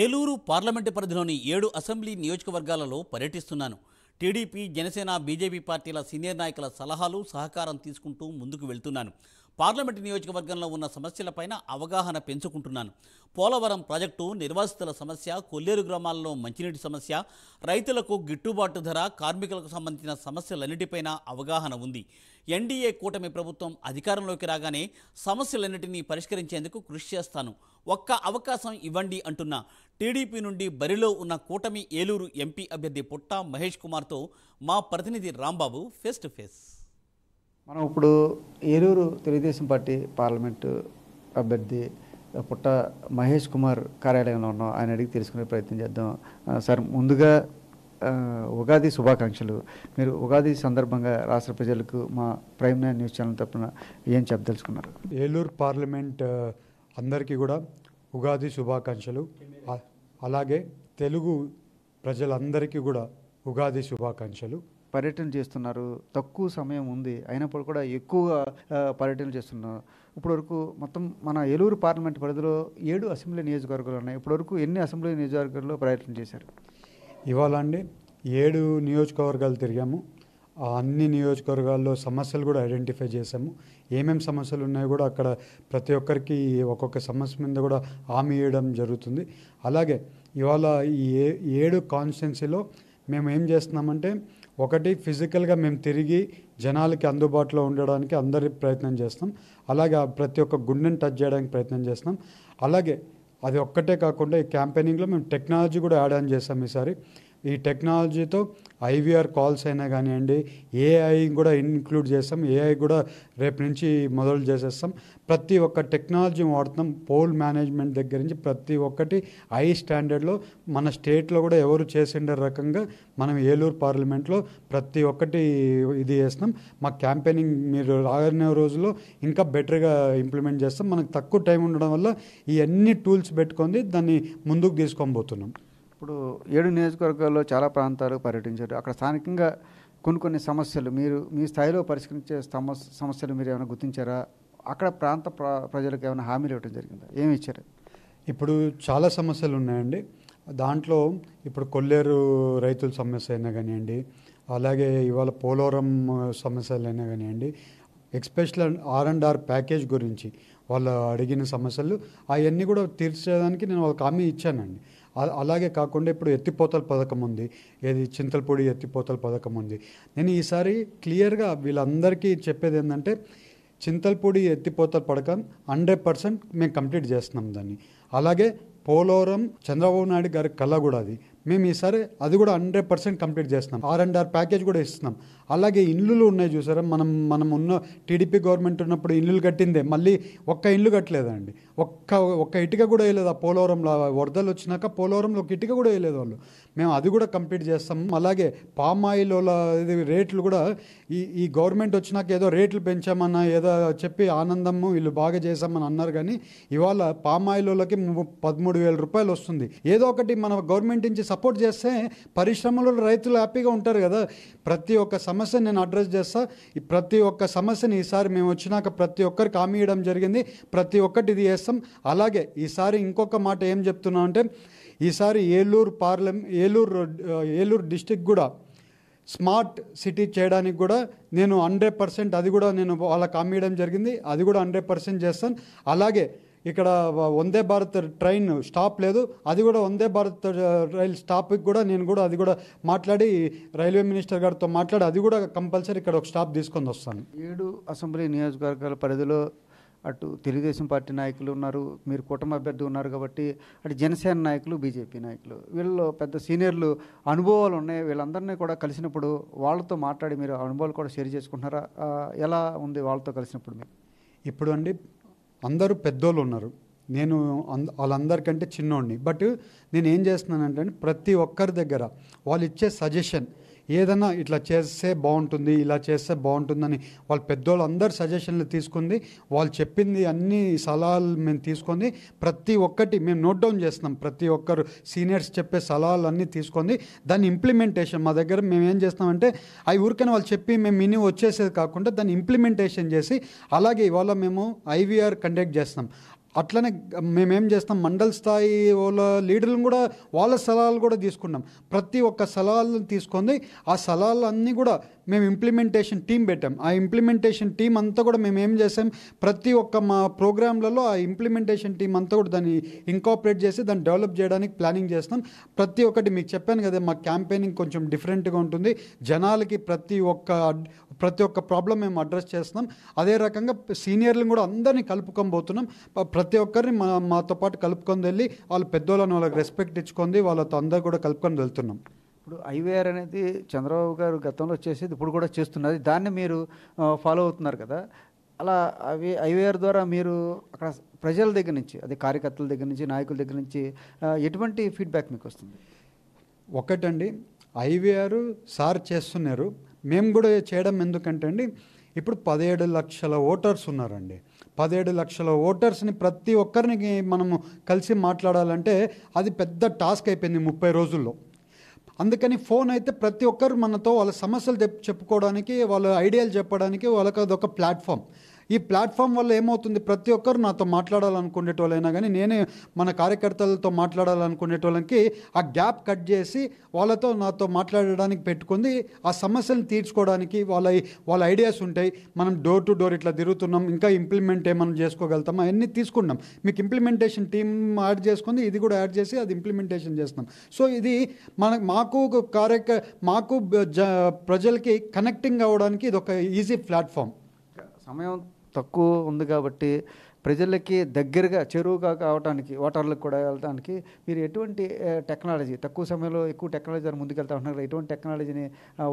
Eluru parliament పరిధిలోని ఏడు assembly నియోజకవర్గాలలో పర్యటిస్తున్నాను టీడీపీ జనసేన బీజేపీ పార్టీల సీనియర్ నాయకుల సలహాలు సహకారం తీసుకుంటూ ముందుకు వెళ్తున్నాను పార్లమెంట్ నియోజకవర్గంలో ఉన్న సమస్యలపైన అవగాహన పెంచుకుంటున్నాను పోలవరం ప్రాజెక్టు నిర్వాసితుల సమస్య కొల్లేరు గ్రామాల్లో మంచినీటి సమస్య రైతులకు గిట్టుబాటు ధర కార్మికులకు సంబంధించిన సమస్యలన్నిటిపైన అవగాహన ఉంది ఎన్డీఏ కూటమి ప్రభుత్వం అధికారంలోకి రాగానే సమస్యలన్నిటినీ పరిష్కరించేందుకు కృషి చేస్తాను ఒక్క అవకాశం ఇవ్వండి అంటున్న టీడీపీ నుండి బరిలో ఉన్న కూటమి ఏలూరు ఎంపీ అభ్యర్థి పుట్ట మహేష్ కుమార్తో మా ప్రతినిధి రాంబాబు ఫేస్ టు ఫేస్ మనం ఇప్పుడు ఏలూరు తెలుగుదేశం పార్టీ పార్లమెంటు అభ్యర్థి పుట్ట మహేష్ కుమార్ కార్యాలయంలో ఉన్నాం ఆయన అడిగి తెలుసుకునే ప్రయత్నం చేద్దాం సార్ ముందుగా ఉగాది శుభాకాంక్షలు మీరు ఉగాది సందర్భంగా రాష్ట్ర ప్రజలకు మా ప్రైమ్ నైన్ న్యూస్ ఛానల్ తప్పున ఏం చెప్పదలుచుకున్నారు ఏలూరు పార్లమెంట్ అందరికీ కూడా ఉగాది శుభాకాంక్షలు అలాగే తెలుగు ప్రజలందరికీ కూడా ఉగాది శుభాకాంక్షలు పర్యటన చేస్తున్నారు తక్కువ సమయం ఉంది అయినప్పుడు కూడా ఎక్కువగా పర్యటన చేస్తున్నారు ఇప్పటివరకు మొత్తం మన ఏలూరు పార్లమెంట్ పరిధిలో ఏడు అసెంబ్లీ నియోజకవర్గాలు ఉన్నాయి ఇప్పటివరకు ఎన్ని అసెంబ్లీ నియోజకవర్గాల్లో పర్యటన చేశారు ఇవాళ అండి ఏడు నియోజకవర్గాలు తిరిగాము అన్ని నియోజకవర్గాల్లో సమస్యలు కూడా ఐడెంటిఫై చేశాము ఏమేమి సమస్యలు ఉన్నాయో కూడా అక్కడ ప్రతి ఒక్కరికి ఒక్కొక్క సమస్య మీద కూడా హామీ ఇవ్వడం జరుగుతుంది అలాగే ఇవాళ ఈ ఏడు కాన్స్టిట్యున్సీలో మేము ఏం చేస్తున్నామంటే ఒకటి ఫిజికల్గా మేము తిరిగి జనాలకి అందుబాటులో ఉండడానికి అందరి ప్రయత్నం చేస్తాం అలాగే ప్రతి ఒక్క గుండెని టచ్ చేయడానికి ప్రయత్నం చేస్తాం అలాగే అది ఒక్కటే కాకుండా ఈ క్యాంపెయినింగ్లో మేము టెక్నాలజీ కూడా యాడ్ ఆన్ చేస్తాం ఈసారి ఈ టెక్నాలజీతో ఐవీఆర్ కాల్స్ అయినా కానివ్వండి ఏఐ కూడా ఇన్క్లూడ్ చేస్తాం ఏఐ కూడా రేపు నుంచి మొదలు చేసేస్తాం ప్రతి ఒక్క టెక్నాలజీ వాడుతున్నాం పోల్ మేనేజ్మెంట్ దగ్గర నుంచి ప్రతి ఒక్కటి హై స్టాండర్డ్లో మన స్టేట్లో కూడా ఎవరు చేసిండే రకంగా మనం ఏలూరు పార్లమెంట్లో ప్రతి ఒక్కటి ఇది చేస్తున్నాం మా క్యాంపెయినింగ్ మీరు రాగానే రోజుల్లో ఇంకా బెటర్గా ఇంప్లిమెంట్ చేస్తాం మనకు తక్కువ టైం ఉండడం వల్ల ఇవన్నీ టూల్స్ పెట్టుకొని దాన్ని ముందుకు తీసుకొని పోతున్నాం ఇప్పుడు ఏడు నియోజకవర్గాల్లో చాలా ప్రాంతాలు పర్యటించారు అక్కడ స్థానికంగా కొన్ని కొన్ని సమస్యలు మీరు మీ స్థాయిలో పరిష్కరించే సమస్య సమస్యలు మీరు ఏమైనా గుర్తించారా అక్కడ ప్రాంత ప్రజలకు ఏమైనా హామీలు ఇవ్వడం జరిగిందా ఏమి ఇచ్చారు ఇప్పుడు చాలా సమస్యలు ఉన్నాయండి దాంట్లో ఇప్పుడు కొల్లేరు రైతుల సమస్య అయినా కానివ్వండి అలాగే ఇవాళ పోలవరం సమస్యలు అయినా కానివ్వండి special R and R package గురించి వాళ్ళు అడిగిన సమస్యలు అవన్నీ కూడా తీర్చేదానికి నేను వాళ్ళకి హామీ ఇచ్చానండి అలాగే కాకుండా ఇప్పుడు ఎత్తిపోతల పథకం ఉంది ఏది చింతలపూడి ఎత్తిపోతల పథకం ఉంది నేను ఈసారి క్లియర్గా వీళ్ళందరికీ చెప్పేది ఏంటంటే చింతల్పూడి ఎత్తిపోతల పథకం హండ్రెడ్ పర్సెంట్ మేము కంప్లీట్ చేస్తున్నాం దాన్ని అలాగే పోలవరం చంద్రబాబు నాయుడు గారి కళ కూడా అది మేము ఈసారి అది కూడా హండ్రెడ్ పర్సెంట్ కంప్లీట్ చేస్తున్నాం ఆర్ అండ్ ఆర్ ప్యాకేజ్ కూడా ఇస్తున్నాం అలాగే ఇల్లులు ఉన్నాయి చూసారా మనం మనం ఉన్న టీడీపీ గవర్నమెంట్ ఉన్నప్పుడు ఇల్లులు కట్టిందే మళ్ళీ ఒక్క ఇల్లు కట్టలేదండి ఒక్క ఒక్క ఇటుక కూడా వేయలేదు ఆ పోలవరంలో వరదలు వచ్చినాక పోలవరంలో ఒక ఇటుక కూడా వేయలేదు వాళ్ళు మేము అది కూడా కంప్లీట్ చేస్తాం అలాగే పామ్ ఆయిల్ ఇది రేట్లు కూడా ఈ ఈ గవర్నమెంట్ వచ్చినాక ఏదో రేట్లు పెంచామన్న ఏదో చెప్పి ఆనందము వీళ్ళు బాగా చేశామని అన్నారు కానీ ఇవాళ పామ్ ఆయిల్ వాళ్ళకి పదమూడు వేల రూపాయలు వస్తుంది ఏదో ఒకటి మన గవర్నమెంట్ నుంచి సపోర్ట్ చేస్తే పరిశ్రమలో రైతులు హ్యాపీగా ఉంటారు కదా ప్రతి ఒక్క సమస్య నేను అడ్రస్ చేస్తా ప్రతి ఒక్క సమస్యని ఈసారి మేము వచ్చినాక ప్రతి ఒక్కరికి హామీ ఇవ్వడం జరిగింది ప్రతి ఒక్కటి ఇది చేస్తాం అలాగే ఈసారి ఇంకొక మాట ఏం చెప్తున్నాం అంటే ఈసారి ఏలూరు పార్లమె ఏలూరు ఏలూరు డిస్టిక్ కూడా స్మార్ట్ సిటీ చేయడానికి కూడా నేను హండ్రెడ్ పర్సెంట్ అది కూడా నేను వాళ్ళకి అమ్మేయడం జరిగింది అది కూడా హండ్రెడ్ పర్సెంట్ చేస్తాను అలాగే ఇక్కడ వందే భారత్ ట్రైన్ స్టాప్ లేదు అది కూడా వందే భారత్ రైల్ స్టాప్కి కూడా నేను కూడా అది కూడా మాట్లాడి రైల్వే మినిస్టర్ గారితో మాట్లాడి అది కూడా కంపల్సరీ ఇక్కడ ఒక స్టాప్ తీసుకొని వస్తాను ఏడు అసెంబ్లీ నియోజకవర్గాల పరిధిలో అటు తెలుగుదేశం పార్టీ నాయకులు ఉన్నారు మీరు కుటుంబ అభ్యర్థి ఉన్నారు కాబట్టి అటు జనసేన నాయకులు బీజేపీ నాయకులు వీళ్ళు పెద్ద సీనియర్లు అనుభవాలు ఉన్నాయి వీళ్ళందరినీ కూడా కలిసినప్పుడు వాళ్ళతో మాట్లాడి మీరు అనుభవాలు కూడా షేర్ చేసుకుంటున్నారా ఎలా ఉంది వాళ్ళతో కలిసినప్పుడు మీరు ఇప్పుడు అండి అందరూ పెద్దోళ్ళు ఉన్నారు నేను అంద వాళ్ళందరికంటే చిన్నోడిని బట్ నేను ఏం చేస్తున్నానంటే ప్రతి ఒక్కరి దగ్గర వాళ్ళు ఇచ్చే సజెషన్ ఏదైనా ఇట్లా చేస్తే బాగుంటుంది ఇలా చేస్తే బాగుంటుందని వాళ్ళు పెద్దోళ్ళు అందరు సజెషన్లు తీసుకుంది వాళ్ళు చెప్పింది అన్ని సలహాలు మేము తీసుకొని ప్రతి ఒక్కటి మేము నోట్ డౌన్ చేస్తున్నాం ప్రతి ఒక్కరు సీనియర్స్ చెప్పే సలహాలు అన్నీ తీసుకొని దాని ఇంప్లిమెంటేషన్ మా దగ్గర మేము ఏం చేస్తామంటే ఆ ఊరికైనా వాళ్ళు చెప్పి మేము మినీ వచ్చేసేది కాకుండా దాన్ని ఇంప్లిమెంటేషన్ చేసి అలాగే ఇవాళ మేము ఐవీఆర్ కండక్ట్ చేస్తాం అట్లనే మేమేం చేస్తాం మండల్ స్థాయి వాళ్ళ లీడర్లను కూడా వాళ్ళ సలహాలు కూడా తీసుకున్నాం ప్రతి ఒక్క సలహాలను తీసుకొని ఆ అన్నీ కూడా మేము ఇంప్లిమెంటేషన్ టీం పెట్టాం ఆ ఇంప్లిమెంటేషన్ టీం అంతా కూడా మేము ఏం చేసాం ప్రతి ఒక్క మా ప్రోగ్రాంలలో ఆ ఇంప్లిమెంటేషన్ టీం అంతా కూడా దాన్ని ఇంకాపరేట్ చేసి దాన్ని డెవలప్ చేయడానికి ప్లానింగ్ చేస్తాం ప్రతి ఒక్కటి మీకు చెప్పాను కదా మా క్యాంపెయినింగ్ కొంచెం డిఫరెంట్గా ఉంటుంది జనాలకి ప్రతి ఒక్క ప్రతి ఒక్క ప్రాబ్లం మేము అడ్రస్ చేస్తున్నాం అదే రకంగా సీనియర్లను కూడా అందరినీ కలుపుకోబోతున్నాం ప్రతి ఒక్కరిని మా మాతో పాటు కలుపుకొని వెళ్ళి వాళ్ళు పెద్దోళ్ళని వాళ్ళకి రెస్పెక్ట్ ఇచ్చుకుంది వాళ్ళతో అందరూ కూడా కలుపుకొని వెళ్తున్నాం ఇప్పుడు ఐవీఆర్ అనేది చంద్రబాబు గారు గతంలో చేసేది ఇప్పుడు కూడా చేస్తున్నది దాన్ని మీరు ఫాలో అవుతున్నారు కదా అలా అవి ఐవీఆర్ ద్వారా మీరు అక్కడ ప్రజల దగ్గర నుంచి అదే కార్యకర్తల దగ్గర నుంచి నాయకుల దగ్గర నుంచి ఎటువంటి ఫీడ్బ్యాక్ మీకు వస్తుంది ఒకటండి ఐవీఆర్ సార్ చేస్తున్నారు మేము కూడా చేయడం ఎందుకంటే అండి ఇప్పుడు పదిహేడు లక్షల ఓటర్స్ ఉన్నారండి పదిహేడు లక్షల ఓటర్స్ని ప్రతి ఒక్కరిని మనము కలిసి మాట్లాడాలంటే అది పెద్ద టాస్క్ అయిపోయింది ముప్పై రోజుల్లో అందుకని ఫోన్ అయితే ప్రతి ఒక్కరు మనతో వాళ్ళ సమస్యలు చెప్పుకోవడానికి వాళ్ళ ఐడియాలు చెప్పడానికి వాళ్ళకి అదొక ప్లాట్ఫామ్ ఈ ప్లాట్ఫామ్ వల్ల ఏమవుతుంది ప్రతి ఒక్కరు నాతో వాళ్ళైనా కానీ నేనే మన కార్యకర్తలతో మాట్లాడాలనుకునేటోళ్ళకి ఆ గ్యాప్ కట్ చేసి వాళ్ళతో నాతో మాట్లాడడానికి పెట్టుకుంది ఆ సమస్యలను తీర్చుకోవడానికి వాళ్ళ వాళ్ళ ఐడియాస్ ఉంటాయి మనం డోర్ టు డోర్ ఇట్లా తిరుగుతున్నాం ఇంకా ఇంప్లిమెంట్ ఏమైనా చేసుకోగలుగుతాం అవన్నీ తీసుకున్నాం మీకు ఇంప్లిమెంటేషన్ టీమ్ యాడ్ చేసుకుంది ఇది కూడా యాడ్ చేసి అది ఇంప్లిమెంటేషన్ చేస్తున్నాం సో ఇది మన మాకు కార్యక మాకు ప్రజలకి కనెక్టింగ్ అవ్వడానికి ఇది ఒక ఈజీ ప్లాట్ఫామ్ సమయం తక్కువ ఉంది కాబట్టి ప్రజలకి దగ్గరగా చెరువుగా కావడానికి వాటర్లకు కూడా వెళ్ళడానికి మీరు ఎటువంటి టెక్నాలజీ తక్కువ సమయంలో ఎక్కువ టెక్నాలజీ ముందుకెళ్తా ఉంటున్నారు ఎటువంటి టెక్నాలజీని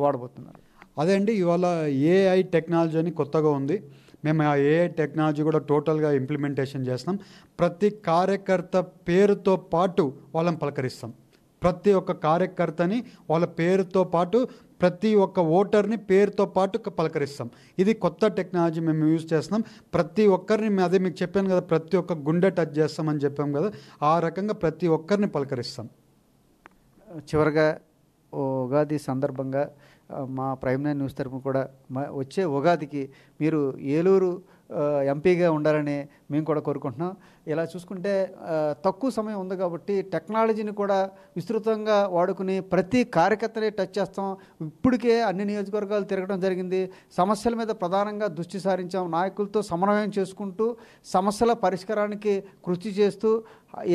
వాడబోతున్నారు అదే అండి ఇవాళ ఏఐ టెక్నాలజీ అని కొత్తగా ఉంది మేము ఆ ఏఐ టెక్నాలజీ కూడా టోటల్గా ఇంప్లిమెంటేషన్ చేస్తాం ప్రతి కార్యకర్త పేరుతో పాటు వాళ్ళని పలకరిస్తాం ప్రతి ఒక్క కార్యకర్తని వాళ్ళ పేరుతో పాటు ప్రతి ఒక్క ఓటర్ని పేరుతో పాటు పలకరిస్తాం ఇది కొత్త టెక్నాలజీ మేము యూజ్ చేస్తున్నాం ప్రతి ఒక్కరిని అదే మీకు చెప్పాను కదా ప్రతి ఒక్క గుండె టచ్ చేస్తామని చెప్పాం కదా ఆ రకంగా ప్రతి ఒక్కరిని పలకరిస్తాం చివరిగా ఉగాది సందర్భంగా మా ప్రైమ్ నైన్ న్యూస్ తరఫున కూడా వచ్చే ఉగాదికి మీరు ఏలూరు ఎంపీగా ఉండాలని మేము కూడా కోరుకుంటున్నాం ఇలా చూసుకుంటే తక్కువ సమయం ఉంది కాబట్టి టెక్నాలజీని కూడా విస్తృతంగా వాడుకుని ప్రతి కార్యకర్తనే టచ్ చేస్తాం ఇప్పటికే అన్ని నియోజకవర్గాలు తిరగడం జరిగింది సమస్యల మీద ప్రధానంగా దృష్టి సారించాం నాయకులతో సమన్వయం చేసుకుంటూ సమస్యల పరిష్కారానికి కృషి చేస్తూ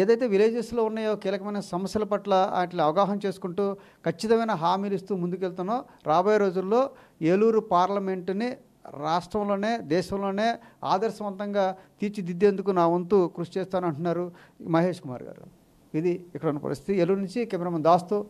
ఏదైతే విలేజెస్లో ఉన్నాయో కీలకమైన సమస్యల పట్ల వాటిని అవగాహన చేసుకుంటూ ఖచ్చితమైన హామీలు ఇస్తూ ముందుకెళ్తున్నాం రాబోయే రోజుల్లో ఏలూరు పార్లమెంటుని రాష్ట్రంలోనే దేశంలోనే ఆదర్శవంతంగా తీర్చిదిద్దేందుకు నా వంతు కృషి చేస్తానంటున్నారు మహేష్ కుమార్ గారు ఇది ఇక్కడ ఉన్న పరిస్థితి ఎల్లు నుంచి కెమెరామెన్ దాస్తో